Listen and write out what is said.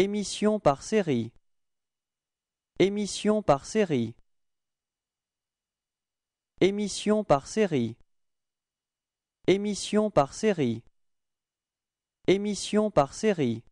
Émission par série. Émission par série. Émission par série. Émission par série. Émission par série.